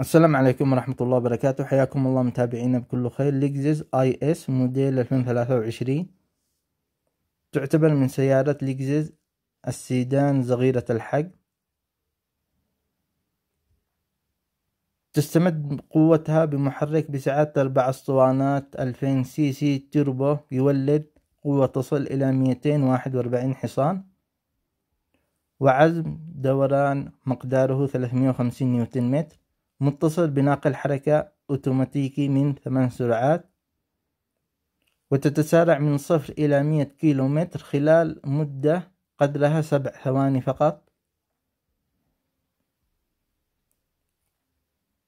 السلام عليكم ورحمة الله وبركاته حياكم الله متابعينا بكل خير لكزس اي اس موديل 2023 تعتبر من سيارة لكزس السيدان صغيرة الحجم تستمد قوتها بمحرك بسعة أربع اسطوانات 2000 سي سي توربو يولد قوة تصل إلى 241 حصان وعزم دوران مقداره 350 نيوتن متر متصل بناقل حركة أوتوماتيكي من ثمان سرعات وتتسارع من صفر إلى مئة كيلومتر خلال مدة قدرها سبع ثواني فقط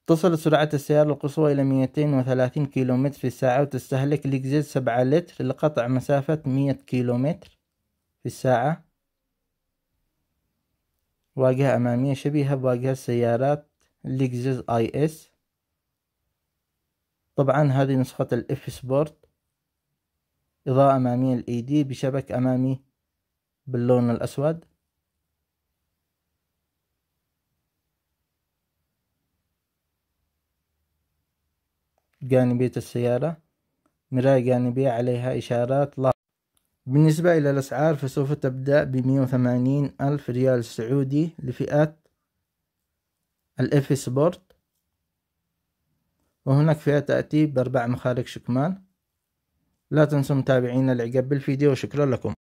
تصل سرعة السيارة القصوى إلى 230 كيلومتر في الساعة وتستهلك لكزيت 7 لتر لقطع مسافة 100 كيلومتر في الساعة واجهة أمامية شبيهة بواجهة السيارات ليكزيز اي اس طبعا هذه نسخة الاف سبورت إضاءة أمامية الاي دي بشبك أمامي باللون الأسود جانبية السيارة مراية جانبية عليها إشارات لا بالنسبة إلى الأسعار فسوف تبدأ بمية وثمانين ألف ريال سعودي لفئات الاف سبورت وهناك فيها تأتي بأربع مخارج شكمان لا تنسوا متابعينا الإعجاب بالفيديو وشكرا لكم